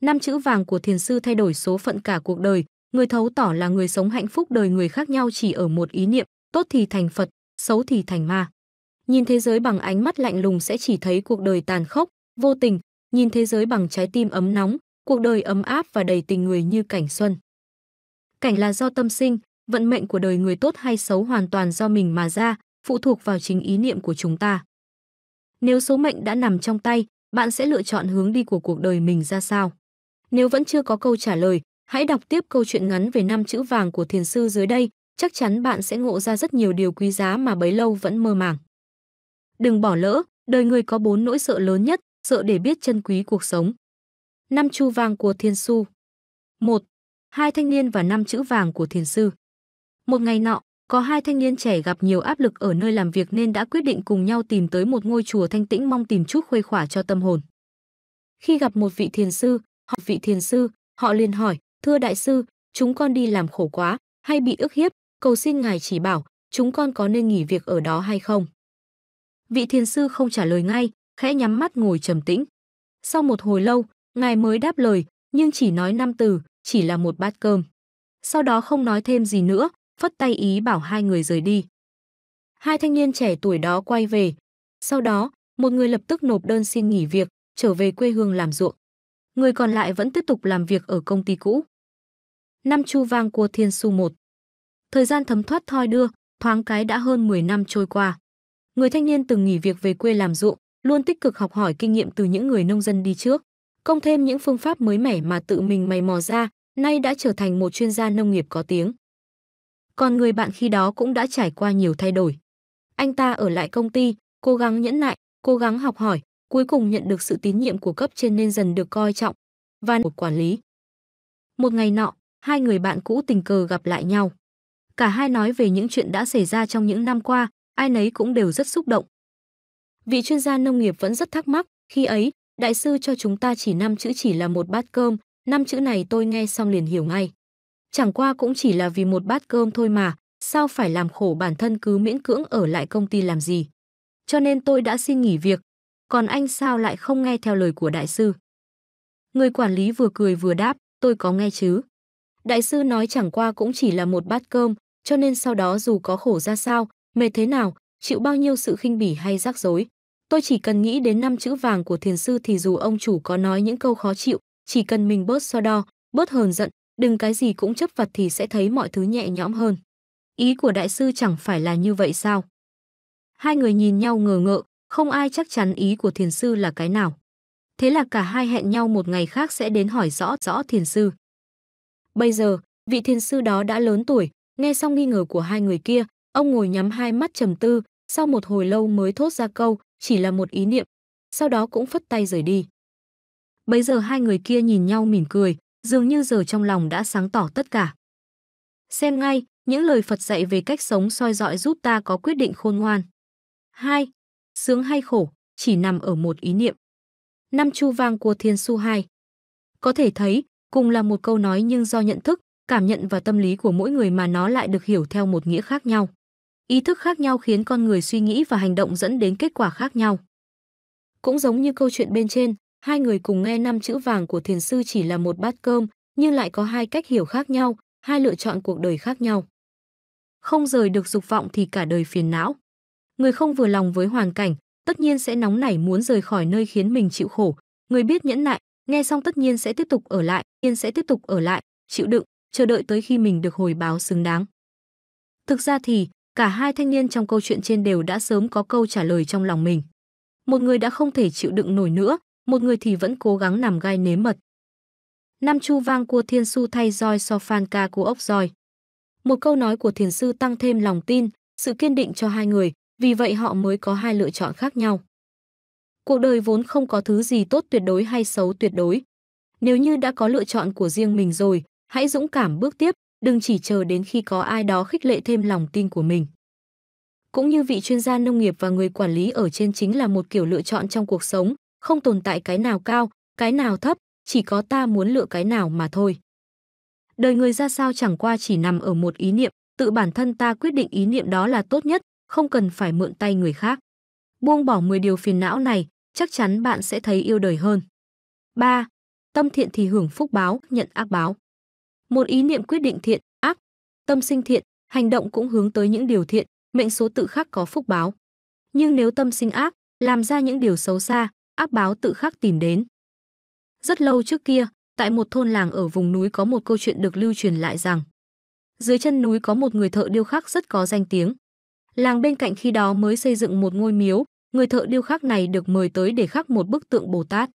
năm chữ vàng của thiền sư thay đổi số phận cả cuộc đời, người thấu tỏ là người sống hạnh phúc đời người khác nhau chỉ ở một ý niệm, tốt thì thành Phật, xấu thì thành ma. Nhìn thế giới bằng ánh mắt lạnh lùng sẽ chỉ thấy cuộc đời tàn khốc, vô tình, nhìn thế giới bằng trái tim ấm nóng, cuộc đời ấm áp và đầy tình người như cảnh xuân. Cảnh là do tâm sinh, vận mệnh của đời người tốt hay xấu hoàn toàn do mình mà ra, phụ thuộc vào chính ý niệm của chúng ta. Nếu số mệnh đã nằm trong tay, bạn sẽ lựa chọn hướng đi của cuộc đời mình ra sao? Nếu vẫn chưa có câu trả lời, hãy đọc tiếp câu chuyện ngắn về năm chữ vàng của thiền sư dưới đây, chắc chắn bạn sẽ ngộ ra rất nhiều điều quý giá mà bấy lâu vẫn mơ màng. Đừng bỏ lỡ, đời người có bốn nỗi sợ lớn nhất, sợ để biết chân quý cuộc sống. Năm chu vàng của thiền sư. một, Hai thanh niên và năm chữ vàng của thiền sư. Một ngày nọ, có hai thanh niên trẻ gặp nhiều áp lực ở nơi làm việc nên đã quyết định cùng nhau tìm tới một ngôi chùa thanh tĩnh mong tìm chút khuây khỏa cho tâm hồn. Khi gặp một vị thiền sư, Họ vị thiền sư, họ liền hỏi, thưa đại sư, chúng con đi làm khổ quá, hay bị ức hiếp, cầu xin ngài chỉ bảo, chúng con có nên nghỉ việc ở đó hay không? Vị thiền sư không trả lời ngay, khẽ nhắm mắt ngồi trầm tĩnh. Sau một hồi lâu, ngài mới đáp lời, nhưng chỉ nói năm từ, chỉ là một bát cơm. Sau đó không nói thêm gì nữa, phất tay ý bảo hai người rời đi. Hai thanh niên trẻ tuổi đó quay về. Sau đó, một người lập tức nộp đơn xin nghỉ việc, trở về quê hương làm ruộng người còn lại vẫn tiếp tục làm việc ở công ty cũ. Năm chu vang Cua Thiên Su 1 Thời gian thấm thoát thoi đưa, thoáng cái đã hơn 10 năm trôi qua. Người thanh niên từng nghỉ việc về quê làm ruộng, luôn tích cực học hỏi kinh nghiệm từ những người nông dân đi trước, công thêm những phương pháp mới mẻ mà tự mình mày mò ra, nay đã trở thành một chuyên gia nông nghiệp có tiếng. Còn người bạn khi đó cũng đã trải qua nhiều thay đổi. Anh ta ở lại công ty, cố gắng nhẫn nại, cố gắng học hỏi, cuối cùng nhận được sự tín nhiệm của cấp trên nên dần được coi trọng và một quản lý. Một ngày nọ, hai người bạn cũ tình cờ gặp lại nhau. Cả hai nói về những chuyện đã xảy ra trong những năm qua, ai nấy cũng đều rất xúc động. Vị chuyên gia nông nghiệp vẫn rất thắc mắc, khi ấy, đại sư cho chúng ta chỉ năm chữ chỉ là một bát cơm, năm chữ này tôi nghe xong liền hiểu ngay. Chẳng qua cũng chỉ là vì một bát cơm thôi mà, sao phải làm khổ bản thân cứ miễn cưỡng ở lại công ty làm gì. Cho nên tôi đã xin nghỉ việc, còn anh sao lại không nghe theo lời của đại sư? Người quản lý vừa cười vừa đáp, tôi có nghe chứ. Đại sư nói chẳng qua cũng chỉ là một bát cơm, cho nên sau đó dù có khổ ra sao, mệt thế nào, chịu bao nhiêu sự khinh bỉ hay rắc rối. Tôi chỉ cần nghĩ đến năm chữ vàng của thiền sư thì dù ông chủ có nói những câu khó chịu, chỉ cần mình bớt so đo, bớt hờn giận, đừng cái gì cũng chấp vặt thì sẽ thấy mọi thứ nhẹ nhõm hơn. Ý của đại sư chẳng phải là như vậy sao? Hai người nhìn nhau ngờ ngợ, không ai chắc chắn ý của thiền sư là cái nào. Thế là cả hai hẹn nhau một ngày khác sẽ đến hỏi rõ rõ thiền sư. Bây giờ, vị thiền sư đó đã lớn tuổi, nghe xong nghi ngờ của hai người kia, ông ngồi nhắm hai mắt trầm tư, sau một hồi lâu mới thốt ra câu, chỉ là một ý niệm, sau đó cũng phất tay rời đi. Bây giờ hai người kia nhìn nhau mỉm cười, dường như giờ trong lòng đã sáng tỏ tất cả. Xem ngay, những lời Phật dạy về cách sống soi dọi giúp ta có quyết định khôn ngoan. 2 sướng hay khổ, chỉ nằm ở một ý niệm. Năm chu vang của Thiên Su 2 Có thể thấy, cùng là một câu nói nhưng do nhận thức, cảm nhận và tâm lý của mỗi người mà nó lại được hiểu theo một nghĩa khác nhau. Ý thức khác nhau khiến con người suy nghĩ và hành động dẫn đến kết quả khác nhau. Cũng giống như câu chuyện bên trên, hai người cùng nghe năm chữ vàng của thiền sư chỉ là một bát cơm, nhưng lại có hai cách hiểu khác nhau, hai lựa chọn cuộc đời khác nhau. Không rời được dục vọng thì cả đời phiền não người không vừa lòng với hoàn cảnh, tất nhiên sẽ nóng nảy muốn rời khỏi nơi khiến mình chịu khổ, người biết nhẫn nại, nghe xong tất nhiên sẽ tiếp tục ở lại, nhiên sẽ tiếp tục ở lại, chịu đựng, chờ đợi tới khi mình được hồi báo xứng đáng. Thực ra thì, cả hai thanh niên trong câu chuyện trên đều đã sớm có câu trả lời trong lòng mình. Một người đã không thể chịu đựng nổi nữa, một người thì vẫn cố gắng nằm gai nếm mật. Nam chu vang cua thiên su thay roi so phan ca của ốc roi. Một câu nói của thiền sư tăng thêm lòng tin, sự kiên định cho hai người, vì vậy họ mới có hai lựa chọn khác nhau. Cuộc đời vốn không có thứ gì tốt tuyệt đối hay xấu tuyệt đối. Nếu như đã có lựa chọn của riêng mình rồi, hãy dũng cảm bước tiếp, đừng chỉ chờ đến khi có ai đó khích lệ thêm lòng tin của mình. Cũng như vị chuyên gia nông nghiệp và người quản lý ở trên chính là một kiểu lựa chọn trong cuộc sống, không tồn tại cái nào cao, cái nào thấp, chỉ có ta muốn lựa cái nào mà thôi. Đời người ra sao chẳng qua chỉ nằm ở một ý niệm, tự bản thân ta quyết định ý niệm đó là tốt nhất, không cần phải mượn tay người khác. Buông bỏ 10 điều phiền não này, chắc chắn bạn sẽ thấy yêu đời hơn. 3. Tâm thiện thì hưởng phúc báo, nhận ác báo. Một ý niệm quyết định thiện, ác, tâm sinh thiện, hành động cũng hướng tới những điều thiện, mệnh số tự khắc có phúc báo. Nhưng nếu tâm sinh ác, làm ra những điều xấu xa, ác báo tự khắc tìm đến. Rất lâu trước kia, tại một thôn làng ở vùng núi có một câu chuyện được lưu truyền lại rằng dưới chân núi có một người thợ điêu khắc rất có danh tiếng. Làng bên cạnh khi đó mới xây dựng một ngôi miếu, người thợ điêu khắc này được mời tới để khắc một bức tượng Bồ Tát.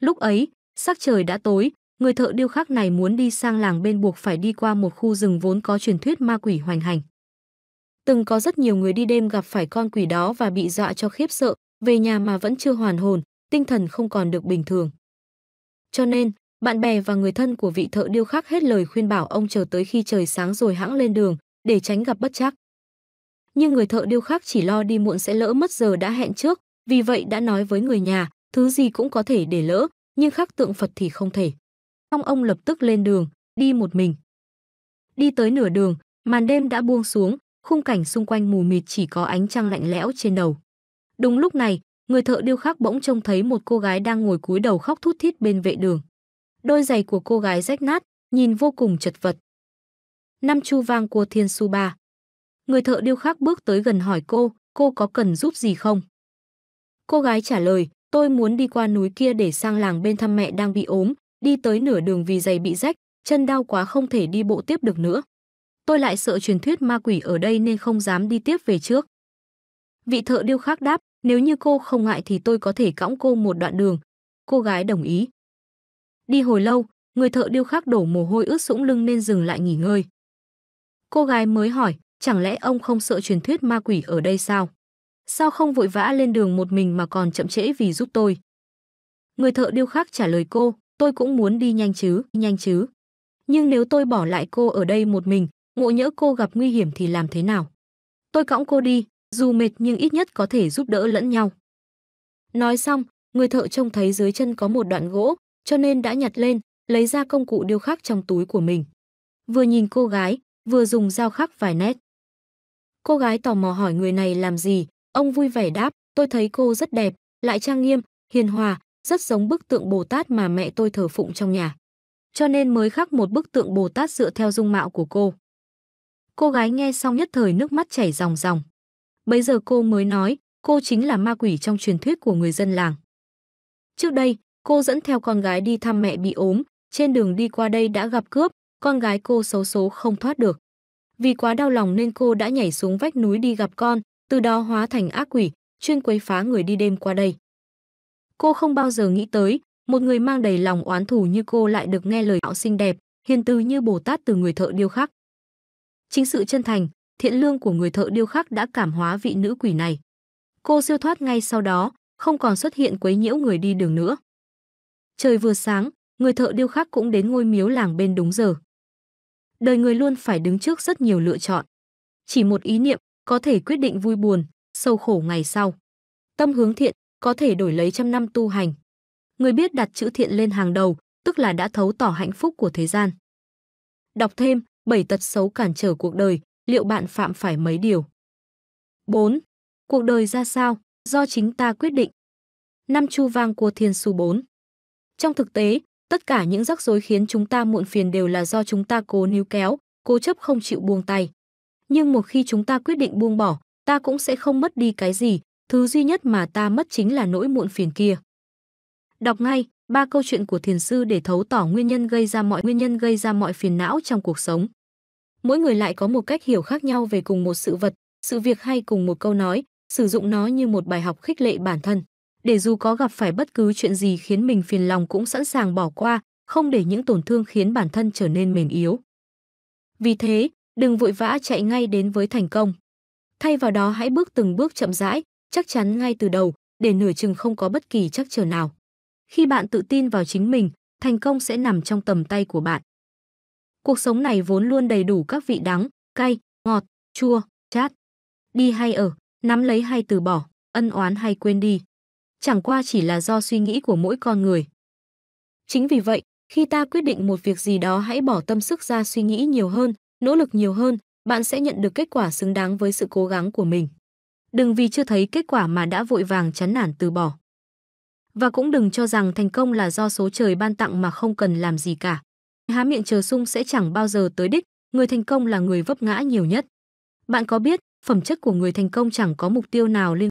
Lúc ấy, sắc trời đã tối, người thợ điêu khắc này muốn đi sang làng bên buộc phải đi qua một khu rừng vốn có truyền thuyết ma quỷ hoành hành. Từng có rất nhiều người đi đêm gặp phải con quỷ đó và bị dọa cho khiếp sợ, về nhà mà vẫn chưa hoàn hồn, tinh thần không còn được bình thường. Cho nên, bạn bè và người thân của vị thợ điêu khắc hết lời khuyên bảo ông chờ tới khi trời sáng rồi hãng lên đường, để tránh gặp bất chắc nhưng người thợ điêu khắc chỉ lo đi muộn sẽ lỡ mất giờ đã hẹn trước, vì vậy đã nói với người nhà, thứ gì cũng có thể để lỡ, nhưng khắc tượng Phật thì không thể. Xong ông lập tức lên đường, đi một mình. Đi tới nửa đường, màn đêm đã buông xuống, khung cảnh xung quanh mù mịt chỉ có ánh trăng lạnh lẽo trên đầu. Đúng lúc này, người thợ điêu khắc bỗng trông thấy một cô gái đang ngồi cúi đầu khóc thút thít bên vệ đường. Đôi giày của cô gái rách nát, nhìn vô cùng chật vật. Năm chu vang của Thiên Su Ba Người thợ điêu khắc bước tới gần hỏi cô, cô có cần giúp gì không? Cô gái trả lời, tôi muốn đi qua núi kia để sang làng bên thăm mẹ đang bị ốm, đi tới nửa đường vì giày bị rách, chân đau quá không thể đi bộ tiếp được nữa. Tôi lại sợ truyền thuyết ma quỷ ở đây nên không dám đi tiếp về trước. Vị thợ điêu khắc đáp, nếu như cô không ngại thì tôi có thể cõng cô một đoạn đường. Cô gái đồng ý. Đi hồi lâu, người thợ điêu khắc đổ mồ hôi ướt sũng lưng nên dừng lại nghỉ ngơi. Cô gái mới hỏi, chẳng lẽ ông không sợ truyền thuyết ma quỷ ở đây sao? Sao không vội vã lên đường một mình mà còn chậm trễ vì giúp tôi? Người thợ điêu khắc trả lời cô, tôi cũng muốn đi nhanh chứ, nhanh chứ. Nhưng nếu tôi bỏ lại cô ở đây một mình, ngộ nhỡ cô gặp nguy hiểm thì làm thế nào? Tôi cõng cô đi, dù mệt nhưng ít nhất có thể giúp đỡ lẫn nhau. Nói xong, người thợ trông thấy dưới chân có một đoạn gỗ, cho nên đã nhặt lên, lấy ra công cụ điêu khắc trong túi của mình. Vừa nhìn cô gái, vừa dùng dao khắc vài nét. Cô gái tò mò hỏi người này làm gì, ông vui vẻ đáp, tôi thấy cô rất đẹp, lại trang nghiêm, hiền hòa, rất giống bức tượng Bồ Tát mà mẹ tôi thờ phụng trong nhà. Cho nên mới khắc một bức tượng Bồ Tát dựa theo dung mạo của cô. Cô gái nghe xong nhất thời nước mắt chảy ròng ròng. Bây giờ cô mới nói, cô chính là ma quỷ trong truyền thuyết của người dân làng. Trước đây, cô dẫn theo con gái đi thăm mẹ bị ốm, trên đường đi qua đây đã gặp cướp, con gái cô xấu số không thoát được. Vì quá đau lòng nên cô đã nhảy xuống vách núi đi gặp con, từ đó hóa thành ác quỷ, chuyên quấy phá người đi đêm qua đây. Cô không bao giờ nghĩ tới, một người mang đầy lòng oán thù như cô lại được nghe lời ảo xinh đẹp, hiền từ như Bồ Tát từ người thợ điêu khắc. Chính sự chân thành, thiện lương của người thợ điêu khắc đã cảm hóa vị nữ quỷ này. Cô siêu thoát ngay sau đó, không còn xuất hiện quấy nhiễu người đi đường nữa. Trời vừa sáng, người thợ điêu khắc cũng đến ngôi miếu làng bên đúng giờ đời người luôn phải đứng trước rất nhiều lựa chọn. Chỉ một ý niệm có thể quyết định vui buồn, sâu khổ ngày sau. Tâm hướng thiện có thể đổi lấy trăm năm tu hành. Người biết đặt chữ thiện lên hàng đầu, tức là đã thấu tỏ hạnh phúc của thế gian. Đọc thêm, bảy tật xấu cản trở cuộc đời, liệu bạn phạm phải mấy điều? 4. Cuộc đời ra sao, do chính ta quyết định. Năm chu vang của Thiên Su 4 Trong thực tế, Tất cả những rắc rối khiến chúng ta muộn phiền đều là do chúng ta cố níu kéo, cố chấp không chịu buông tay. Nhưng một khi chúng ta quyết định buông bỏ, ta cũng sẽ không mất đi cái gì, thứ duy nhất mà ta mất chính là nỗi muộn phiền kia. Đọc ngay ba câu chuyện của thiền sư để thấu tỏ nguyên nhân gây ra mọi nguyên nhân gây ra mọi phiền não trong cuộc sống. Mỗi người lại có một cách hiểu khác nhau về cùng một sự vật, sự việc hay cùng một câu nói, sử dụng nó như một bài học khích lệ bản thân để dù có gặp phải bất cứ chuyện gì khiến mình phiền lòng cũng sẵn sàng bỏ qua, không để những tổn thương khiến bản thân trở nên mềm yếu. Vì thế, đừng vội vã chạy ngay đến với thành công. Thay vào đó hãy bước từng bước chậm rãi, chắc chắn ngay từ đầu, để nửa chừng không có bất kỳ chắc chờ nào. Khi bạn tự tin vào chính mình, thành công sẽ nằm trong tầm tay của bạn. Cuộc sống này vốn luôn đầy đủ các vị đắng, cay, ngọt, chua, chát. Đi hay ở, nắm lấy hay từ bỏ, ân oán hay quên đi chẳng qua chỉ là do suy nghĩ của mỗi con người. Chính vì vậy, khi ta quyết định một việc gì đó hãy bỏ tâm sức ra suy nghĩ nhiều hơn, nỗ lực nhiều hơn, bạn sẽ nhận được kết quả xứng đáng với sự cố gắng của mình. Đừng vì chưa thấy kết quả mà đã vội vàng chán nản từ bỏ. Và cũng đừng cho rằng thành công là do số trời ban tặng mà không cần làm gì cả. Há miệng chờ sung sẽ chẳng bao giờ tới đích, người thành công là người vấp ngã nhiều nhất. Bạn có biết, phẩm chất của người thành công chẳng có mục tiêu nào liên